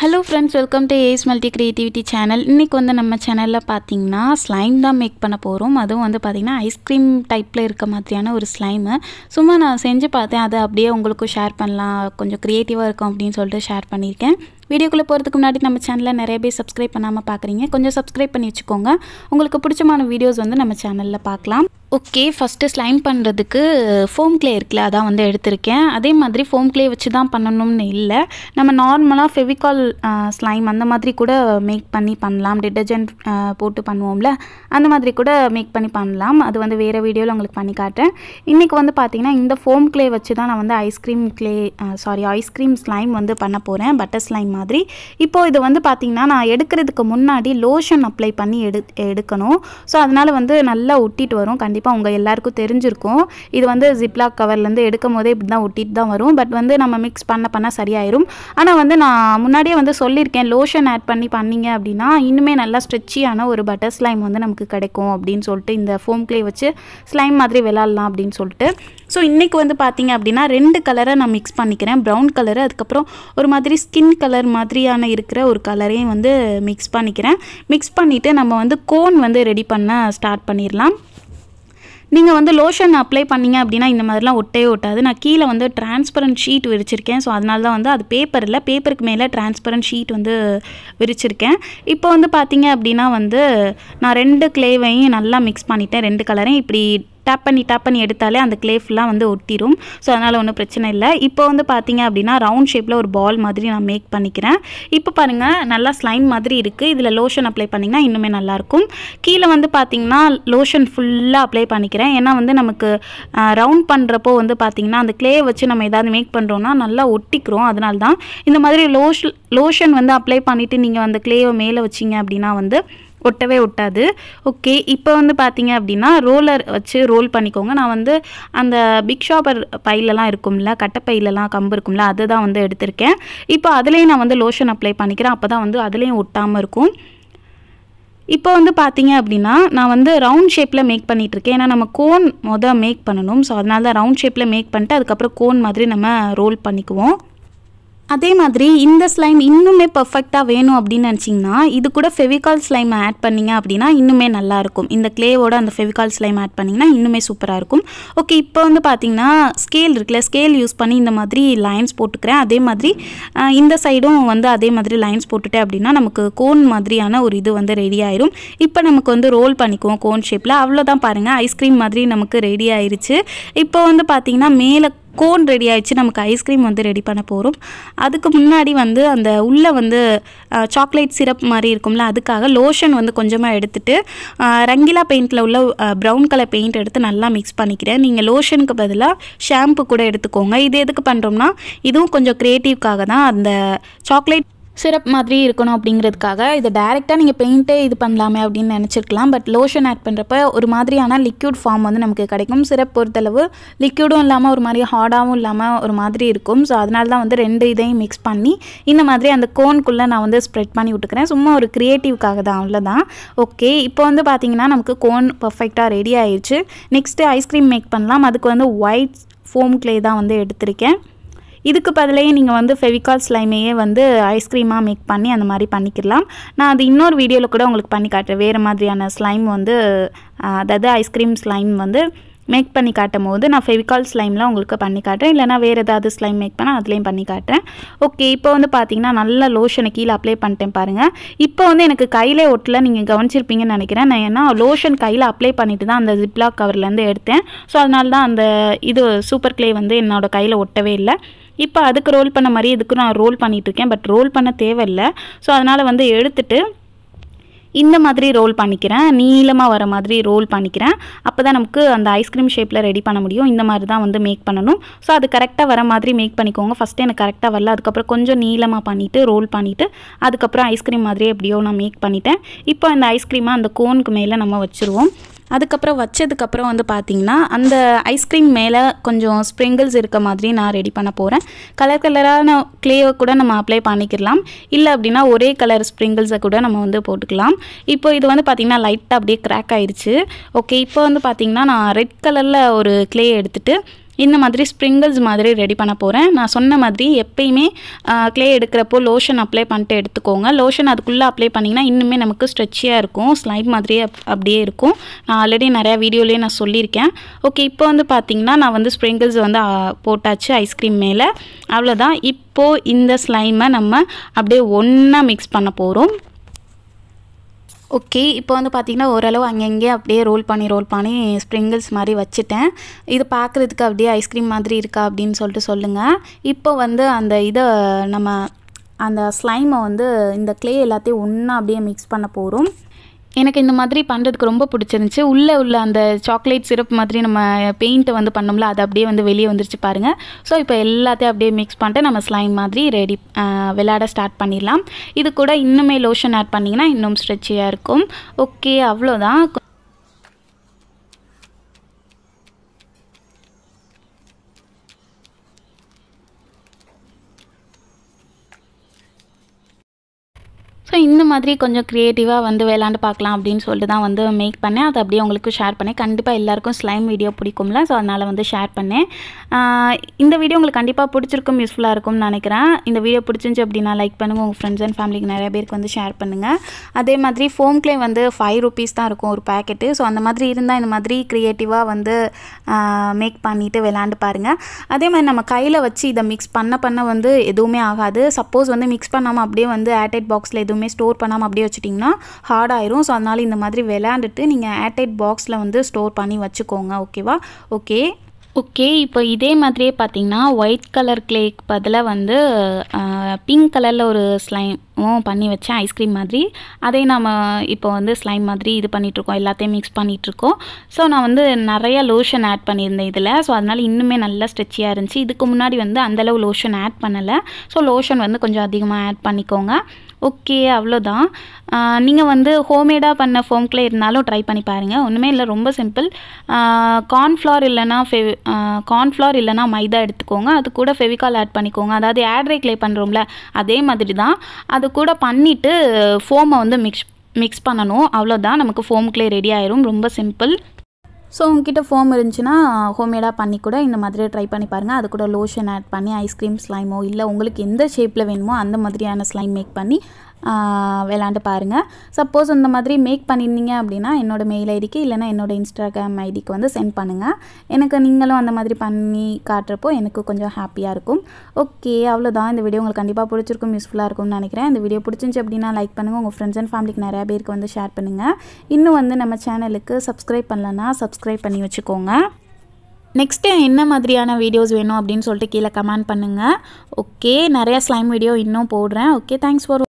hello friends welcome to Ace Multi Creativity channel இன்றைக்கி வந்து நம்ம சேனலில் பார்த்தீங்கன்னா ஸ்லைம் தான் மேக் பண்ண போகிறோம் அதுவும் வந்து பார்த்திங்கன்னா ஐஸ்கிரீம் டைப்பில் இருக்க மாதிரியான ஒரு ஸ்லைமு சும்மா நான் செஞ்சு பார்த்தேன் அதை அப்படியே உங்களுக்கும் ஷேர் பண்ணலாம் கொஞ்சம் க்ரியேட்டிவாக இருக்கும் அப்படின்னு சொல்லிட்டு ஷேர் பண்ணியிருக்கேன் வீடியோக்குள்ளே போகிறதுக்கு முன்னாடி நம்ம சேனலில் நிறைய பேர் சப்ஸ்கிரைப் பண்ணாமல் பார்க்குறீங்க கொஞ்சம் சப்ஸ்கிரைப் பண்ணி வச்சுக்கோங்க உங்களுக்கு பிடிச்சமான வீடியோஸ் வந்து நம்ம சேனலில் பார்க்கலாம் ஓகே ஃபஸ்ட்டு ஸ்லைம் பண்ணுறதுக்கு ஃபோம் கிளே இருக்குல்ல அதான் வந்து எடுத்திருக்கேன் அதே மாதிரி ஃபோம் கிளே வச்சு தான் பண்ணணும்னு இல்லை நம்ம நார்மலாக ஃபெவிகால் ஸ்லைம் அந்த மாதிரி கூட மேக் பண்ணி பண்ணலாம் டிட்டர்ஜென்ட் போட்டு பண்ணுவோம்ல அந்த மாதிரி கூட மேக் பண்ணி பண்ணலாம் அது வந்து வேறு வீடியோவில் உங்களுக்கு பண்ணி காட்டுறேன் இன்றைக்கி வந்து பார்த்திங்கன்னா இந்த ஃபோம் கிளே வச்சு தான் நான் வந்து ice cream clay sorry ice cream slime வந்து பண்ண போகிறேன் பட்டர் ஸ்லைம் மாதிரி இப்போது இது வந்து பார்த்திங்கன்னா நான் எடுக்கிறதுக்கு முன்னாடி லோஷன் அப்ளை பண்ணி எடு எடுக்கணும் ஸோ அதனால் வந்து நல்லா ஒட்டிட்டு வரும் கண்டிப்பாக கண்டிப்பாக உங்கள் எல்லாேருக்கும் தெரிஞ்சிருக்கும் இது வந்து ஜிப்லாக் கவர்லேருந்து எடுக்கும் போதே இப்படி தான் ஒட்டிட்டு தான் வரும் பட் வந்து நம்ம மிக்ஸ் பண்ண பண்ணால் சரியாயிரும் ஆனால் வந்து நான் முன்னாடியே வந்து சொல்லியிருக்கேன் லோஷன் ஆட் பண்ணி பண்ணிங்க அப்படின்னா இன்னுமே நல்லா ஸ்ட்ரெச்சியான ஒரு பட்டர் ஸ்லைம் வந்து நமக்கு கிடைக்கும் அப்படின்னு சொல்லிட்டு இந்த ஃபோம் கிளே வச்சு ஸ்லைம் மாதிரி விளாட்லாம் அப்படின்னு சொல்லிட்டு ஸோ இன்றைக்கி வந்து பார்த்திங்க அப்படின்னா ரெண்டு கலரை நான் மிக்ஸ் பண்ணிக்கிறேன் ப்ரௌன் கலர் அதுக்கப்புறம் ஒரு மாதிரி ஸ்கின் கலர் மாதிரியான இருக்கிற ஒரு கலரையும் வந்து மிக்ஸ் பண்ணிக்கிறேன் மிக்ஸ் பண்ணிவிட்டு நம்ம வந்து கோன் வந்து ரெடி பண்ண ஸ்டார்ட் பண்ணிடலாம் நீங்கள் வந்து லோஷன் அப்ளை பண்ணிங்க அப்படின்னா இந்த மாதிரிலாம் ஒட்டே ஒட்டாது நான் கீழே வந்து டிரான்ஸ்பரண்ட் ஷீட் விரிச்சிருக்கேன் ஸோ அதனால தான் வந்து அது பேப்பரில் பேப்பருக்கு மேலே டிரான்ஸ்பரண்ட் ஷீட் வந்து விரிச்சிருக்கேன் இப்போ வந்து பார்த்தீங்க அப்படின்னா வந்து நான் ரெண்டு கிளேவையும் நல்லா மிக்ஸ் பண்ணிட்டேன் ரெண்டு கலரையும் இப்படி டேப் பண்ணி டேப் பண்ணி எடுத்தாலே அந்த கிளே ஃபுல்லாக வந்து ஒட்டிடும் ஸோ அதனால் ஒன்றும் பிரச்சனை இல்லை இப்போ வந்து பார்த்தீங்க அப்படின்னா ரவுண்ட் ஷேப்பில் ஒரு பால் மாதிரி நான் மேக் பண்ணிக்கிறேன் இப்போ பாருங்கள் நல்லா ஸ்லைம் மாதிரி இருக்குது இதில் லோஷன் அப்ளை பண்ணிங்கன்னா இன்னுமே நல்லாயிருக்கும் கீழே வந்து பார்த்தீங்கன்னா லோஷன் ஃபுல்லாக அப்ளை பண்ணிக்கிறேன் ஏன்னா வந்து நமக்கு ரவுண்ட் பண்ணுறப்போ வந்து பார்த்திங்கன்னா அந்த கிளே வச்சு நம்ம ஏதாவது மேக் பண்ணுறோன்னா நல்லா ஒட்டிக்கிறோம் அதனால்தான் இந்த மாதிரி லோஷ் லோஷன் வந்து அப்ளை பண்ணிவிட்டு நீங்கள் அந்த கிளேவை மேலே வச்சிங்க அப்படின்னா வந்து ஒட்டவே ஒட்டாது ஓகே இப்போ வந்து பார்த்தீங்க அப்படின்னா ரோலர் வச்சு ரோல் பண்ணிக்கோங்க நான் வந்து அந்த பிக் ஷாப்பர் பையிலலாம் இருக்கும்ல கட்டை பையிலலாம் கம்பு இருக்கும்ல அது தான் வந்து எடுத்திருக்கேன் இப்போ அதுலேயும் நான் வந்து லோஷன் அப்ளை பண்ணிக்கிறேன் அப்போ தான் வந்து அதுலேயும் ஒட்டாமல் இருக்கும் இப்போ வந்து பார்த்தீங்க அப்படின்னா நான் வந்து ரவுண்ட் ஷேப்பில் மேக் பண்ணிகிட்ருக்கேன் ஏன்னா நம்ம கோன் மொதல் மேக் பண்ணணும் ஸோ அதனால தான் ரவுண்ட் ஷேப்பில் மேக் பண்ணிட்டு அதுக்கப்புறம் கோன் மாதிரி நம்ம ரோல் பண்ணிக்குவோம் அதே மாதிரி இந்த ஸ்லைம் இன்னுமே பர்ஃபெக்டாக வேணும் அப்படின்னு நினச்சிங்கன்னா இது கூட ஃபெவிகால் ஸ்லைம் ஆட் பண்ணிங்க அப்படின்னா இன்னுமே நல்லாயிருக்கும் இந்த கிளேவோட அந்த ஃபெவிகால் ஸ்லைம் ஆட் பண்ணிங்கன்னா இன்னுமே சூப்பராக இருக்கும் ஓகே இப்போ வந்து பார்த்திங்கன்னா ஸ்கேல் இருக்குல்ல ஸ்கேல் யூஸ் பண்ணி இந்த மாதிரி லைன்ஸ் போட்டுக்கிறேன் அதே மாதிரி இந்த சைடும் வந்து அதே மாதிரி லைன்ஸ் போட்டுட்டேன் அப்படின்னா நமக்கு கோன் மாதிரியான ஒரு இது வந்து ரெடி ஆயிரும் இப்போ நமக்கு வந்து ரோல் பண்ணிக்குவோம் கோன் ஷேப்பில் அவ்வளோதான் பாருங்கள் ஐஸ்கிரீம் மாதிரி நமக்கு ரெடி ஆயிருச்சு இப்போ வந்து பார்த்திங்கன்னா மேலே கோன் ரெடி ஆகிடுச்சு நமக்கு ஐஸ்கிரீம் வந்து ரெடி பண்ண போகிறோம் அதுக்கு முன்னாடி வந்து அந்த உள்ளே வந்து சாக்லேட் சிரப் மாதிரி இருக்கும்ல அதுக்காக லோஷன் வந்து கொஞ்சமாக எடுத்துகிட்டு ரங்கிலா பெயிண்டில் உள்ள ப்ரௌன் கலர் பெயிண்ட் எடுத்து நல்லா மிக்ஸ் பண்ணிக்கிறேன் நீங்கள் லோஷனுக்கு பதிலாக ஷாம்பு கூட எடுத்துக்கோங்க இது எதுக்கு பண்ணுறோம்னா இதுவும் கொஞ்சம் க்ரியேட்டிவ்க்காக தான் அந்த சாக்லேட் சிரப் மாதிரி இருக்கணும் அப்படிங்கிறதுக்காக இதை டேரெக்டாக நீங்கள் பெயிண்ட்டே இது பண்ணலாமே அப்படின்னு நினச்சிருக்கலாம் பட் லோஷன் ஆட் பண்ணுறப்ப ஒரு மாதிரியான லிக்யூட் ஃபார்ம் வந்து நமக்கு கிடைக்கும் சிரப் பொறுத்தளவு லிக்யூடும் இல்லாமல் ஒரு மாதிரி ஹார்டாகவும் இல்லாமல் ஒரு மாதிரி இருக்கும் ஸோ அதனால தான் வந்து ரெண்டு இதையும் மிக்ஸ் பண்ணி இந்த மாதிரி அந்த கோன்குள்ளே நான் வந்து ஸ்ப்ரெட் பண்ணி விட்டுக்கிறேன் சும்மா ஒரு க்ரியேட்டிவ்க்காக தான் அவ்வளோதான் ஓகே இப்போ வந்து பார்த்திங்கன்னா நமக்கு கோன் பர்ஃபெக்டாக ரெடி ஆயிடுச்சு நெக்ஸ்ட்டு ஐஸ்கிரீம் மேக் பண்ணலாம் அதுக்கு வந்து ஒயிட் ஃபோம் கிளே தான் வந்து எடுத்திருக்கேன் இதுக்கு பதிலையே நீங்கள் வந்து ஃபெவிகால் ஸ்லைமையே வந்து ஐஸ்கிரீமாக மேக் பண்ணி அந்த மாதிரி பண்ணிக்கிடலாம் நான் அது இன்னொரு வீடியோவில் கூட உங்களுக்கு பண்ணி காட்டுறேன் வேறு மாதிரியான ஸ்லைம் வந்து அதாவது ஐஸ்கிரீம் ஸ்லைம் வந்து மேக் பண்ணி காட்டும் போது நான் ஃபெவிகால் ஸ்லைம்லாம் உங்களுக்கு பண்ணி காட்டுறேன் இல்லைனா வேறு ஏதாவது ஸ்லைம் மேக் பண்ணால் அதுலேயும் பண்ணி காட்டுறேன் ஓகே இப்போ வந்து பார்த்தீங்கன்னா நல்லா லோஷனை கீழே அப்ளை பண்ணிட்டேன் பாருங்கள் இப்போ வந்து எனக்கு கையிலே ஒட்டில் நீங்கள் கவனிச்சிருப்பீங்கன்னு நினைக்கிறேன் நான் ஏன்னா லோஷன் கையில் அப்ளை பண்ணிட்டு தான் அந்த ஜிப்லாக் கவர்லேருந்து எடுத்தேன் ஸோ அதனால தான் அந்த இது சூப்பர் கிளே வந்து என்னோடய கையில் ஒட்டவே இல்லை இப்போ அதுக்கு ரோல் பண்ண மாதிரி இதுக்கு நான் ரோல் பண்ணிகிட்ருக்கேன் பட் ரோல் பண்ண தேவையில்லை ஸோ அதனால் வந்து எடுத்துட்டு இந்த மாதிரி ரோல் பண்ணிக்கிறேன் நீளமாக வர மாதிரி ரோல் பண்ணிக்கிறேன் அப்போ தான் நமக்கு அந்த ஐஸ்கிரீம் ஷேப்பில் ரெடி பண்ண முடியும் இந்த மாதிரி தான் வந்து மேக் பண்ணணும் ஸோ அது கரெக்டாக வர மாதிரி மேக் பண்ணிக்கோங்க ஃபஸ்ட்டு எனக்கு கரெக்டாக வரல அதுக்கப்புறம் கொஞ்சம் நீளமாக பண்ணிவிட்டு ரோல் பண்ணிவிட்டு அதுக்கப்புறம் ஐஸ்கிரீம் மாதிரி எப்படியோ நான் மேக் பண்ணிட்டேன் இப்போ அந்த ஐஸ்கிரீமை அந்த கோனுக்கு மேலே நம்ம வச்சுருவோம் அதுக்கப்புறம் வச்சதுக்கப்புறம் வந்து பார்த்திங்கன்னா அந்த ஐஸ்கிரீம் மேலே கொஞ்சம் ஸ்ப்ரிங்கிள்ஸ் இருக்க மாதிரி நான் ரெடி பண்ண போகிறேன் கலர் கலரான கிளேவை கூட நம்ம அப்ளை பண்ணிக்கலாம் இல்லை அப்படின்னா ஒரே கலர் ஸ்ப்ரிங்கிள்ஸை கூட நம்ம வந்து போட்டுக்கலாம் இப்போ இது வந்து பார்த்திங்கன்னா லைட்டாக அப்படியே க்ராக் ஆயிடுச்சு ஓகே இப்போ வந்து பார்த்திங்கன்னா நான் ரெட் கலரில் ஒரு கிளே எடுத்துகிட்டு இந்த மாதிரி ஸ்ப்ரிங்கிள்ஸ் மாதிரி ரெடி பண்ண போகிறேன் நான் சொன்ன மாதிரி எப்பயுமே க்ளே எடுக்கிறப்போ லோஷன் அப்ளை பண்ணிட்டு எடுத்துக்கோங்க லோஷன் அதுக்குள்ளே அப்ளை பண்ணிங்கன்னா இன்னுமே நமக்கு ஸ்ட்ரெச்சியாக இருக்கும் ஸ்லைட் மாதிரியே அப்படியே இருக்கும் நான் ஆல்ரெடி நிறையா வீடியோலேயே நான் சொல்லியிருக்கேன் ஓகே இப்போ வந்து பார்த்தீங்கன்னா நான் வந்து ஸ்ப்ரிங்கிள்ஸ் வந்து போட்டாச்சு ஐஸ்கிரீம் மேலே அவ்வளோதான் இப்போது இந்த ஸ்லைமை நம்ம அப்படியே ஒன்றா மிக்ஸ் பண்ண போகிறோம் ஓகே இப்போ வந்து பார்த்திங்கன்னா ஓரளவு அங்கங்கே அப்படியே ரோல் பண்ணி ரோல் பண்ணி ஸ்ப்ரிங்கிள்ஸ் மாதிரி வச்சுட்டேன் இது பார்க்குறதுக்கு அப்படியே ஐஸ்கிரீம் மாதிரி இருக்கா அப்படின்னு சொல்லிட்டு சொல்லுங்கள் இப்போ வந்து அந்த இதை நம்ம அந்த ஸ்லைமை வந்து இந்த கிளே எல்லாத்தையும் ஒன்றா அப்படியே மிக்ஸ் பண்ண போகிறோம் எனக்கு இந்த மாதிரி பண்ணுறதுக்கு ரொம்ப பிடிச்சிருந்துச்சி உள்ளே உள்ள அந்த சாக்லேட் சிரப் மாதிரி நம்ம பெயிண்ட்டை வந்து பண்ணோம்ல அது அப்படியே வந்து வெளியே வந்துருச்சு பாருங்கள் ஸோ இப்போ எல்லாத்தையும் அப்படியே மிக்ஸ் பண்ணிட்டு நம்ம ஸ்லைம் மாதிரி ரெடி விளையாட ஸ்டார்ட் பண்ணிடலாம் இது கூட இன்னுமே லோஷன் ஆட் பண்ணிங்கன்னா இன்னும் ஸ்ட்ரெச்சியாக இருக்கும் ஓகே அவ்வளோதான் ஸோ இந்த மாதிரி கொஞ்சம் க்ரியேட்டிவாக வந்து விளாண்டு பார்க்கலாம் அப்படின்னு சொல்லிட்டு தான் வந்து மேக் பண்ணேன் அதை அப்படியே உங்களுக்கு ஷேர் பண்ணேன் கண்டிப்பாக எல்லாேருக்கும் ஸ்லைம் வீடியோ பிடிக்கும்ல ஸோ அதனால் வந்து ஷேர் பண்ணேன் இந்த வீடியோ உங்களுக்கு கண்டிப்பாக பிடிச்சிருக்கும் யூஸ்ஃபுல்லாக இருக்கும்னு நினைக்கிறேன் இந்த வீடியோ பிடிச்சிருந்துச்சி அப்படின்னா லைக் பண்ணுங்கள் உங்கள் ஃப்ரெண்ட்ஸ் அண்ட் ஃபேமிலிக்கு நிறைய பேருக்கு வந்து ஷேர் பண்ணுங்கள் அதே மாதிரி ஃபோம் கிளே வந்து ஃபைவ் ருபீஸ் தான் இருக்கும் ஒரு பேக்கெட்டு ஸோ அந்த மாதிரி இருந்தால் இந்த மாதிரி க்ரியேட்டிவாக வந்து மேக் பண்ணிவிட்டு விளாண்டு பாருங்கள் அதே மாதிரி நம்ம கையில் வச்சு இதை மிக்ஸ் பண்ண பண்ண வந்து எதுவுமே ஆகாது சப்போஸ் வந்து மிக்ஸ் பண்ணாமல் அப்படியே வந்து ஏர்டைட் பாக்ஸில் எதுவுமே எல்லாமே ஸ்டோர் பண்ணாமல் அப்படியே வச்சுட்டிங்கன்னா ஹார்ட் ஆயிரும் ஸோ அதனால் இந்த மாதிரி விளாண்டுட்டு நீங்கள் ஏர்டைட் பாக்ஸில் வந்து ஸ்டோர் பண்ணி வச்சுக்கோங்க ஓகேவா ஓகே ஓகே இப்போ இதே மாதிரியே பார்த்தீங்கன்னா ஒயிட் கலர் கிளேக்கு பதிலாக வந்து பிங்க் கலரில் ஒரு ஸ்லைம் பண்ணி வச்சேன் ஐஸ்கிரீம் மாதிரி அதே நம்ம இப்போ வந்து ஸ்லைம் மாதிரி இது பண்ணிகிட்ருக்கோம் எல்லாத்தையும் மிக்ஸ் பண்ணிகிட்ருக்கோம் ஸோ நான் வந்து நிறைய லோஷன் ஆட் பண்ணியிருந்தேன் இதில் ஸோ அதனால் இன்னுமே நல்லா ஸ்ட்ரெச்சியாக இருந்துச்சு இதுக்கு முன்னாடி வந்து அந்தளவு லோஷன் ஆட் பண்ணலை ஸோ லோஷன் வந்து கொஞ்சம் அதிகமாக ஆட் பண்ணிக்கோங்க ஓகே அவ்வளோதான் நீங்கள் வந்து ஹோம்மேடாக பண்ண ஃபோம்க்குள்ளே இருந்தாலும் ட்ரை பண்ணி பாருங்கள் ஒன்றுமே இல்லை ரொம்ப சிம்பிள் கார்ன்ஃப்ளவர் இல்லைனா ஃபெவ் கார்ன்ஃப்ளவர் இல்லைனா மைதா எடுத்துக்கோங்க அது கூட ஃபெவிகால் ஆட் பண்ணிக்கோங்க அதாவது ஆட்ரே க்ளே பண்ணுறோம்ல அதே மாதிரி தான் அது அது கூட பண்ணிவிட்டு ஃபோமை வந்து மிக்ஸ் மிக்ஸ் பண்ணணும் அவ்வளோதான் நமக்கு ஃபோமுக்குள்ளே ரெடி ஆயிரும் ரொம்ப சிம்பிள் ஸோ உங்ககிட்ட ஃபோம் இருந்துச்சுன்னா ஹோம்மேடாக பண்ணி கூட இந்த மாதிரி ட்ரை பண்ணி பாருங்கள் அது கூட லோஷன் ஆட் பண்ணி ஐஸ்கிரீம் ஸ்லைமோ இல்லை உங்களுக்கு எந்த ஷேப்பில் வேணுமோ அந்த மாதிரியான ஸ்லைம் மேக் பண்ணி விளாண்டு பாருங்கள் சப்போஸ் இந்த மாதிரி மேக் பண்ணியிருந்தீங்க அப்படின்னா என்னோடய மெயில் ஐடிக்கு இல்லைனா என்னோடய இன்ஸ்டாகிராம் ஐடிக்கு வந்து சென்ட் பண்ணுங்கள் எனக்கு நீங்களும் அந்த மாதிரி பண்ணி காட்டுறப்போ எனக்கு கொஞ்சம் ஹாப்பியாக இருக்கும் ஓகே அவ்வளோதான் இந்த வீடியோ உங்களுக்கு கண்டிப்பாக பிடிச்சிருக்கும் யூஸ்ஃபுல்லாக இருக்கும்னு நினைக்கிறேன் இந்த வீடியோ பிடிச்சிருந்துச்சி அப்படின்னா லைக் பண்ணுங்கள் உங்கள் ஃப்ரெண்ட்ஸ் அண்ட் ஃபேமிலிக்கு நிறையா பேருக்கு வந்து ஷேர் பண்ணுங்கள் இன்னும் வந்து நம்ம சேனலுக்கு சப்ஸ்கிரைப் பண்ணலன்னா சப்ஸ்கிரைப் பண்ணி வச்சுக்கோங்க நெக்ஸ்ட்டு என்ன மாதிரியான வீடியோஸ் வேணும் அப்படின்னு சொல்லிட்டு கீழே கமெண்ட் பண்ணுங்கள் ஓகே நிறையா ஸ்லைம் வீடியோ இன்னும் போடுறேன் ஓகே தேங்க்ஸ் ஃபார்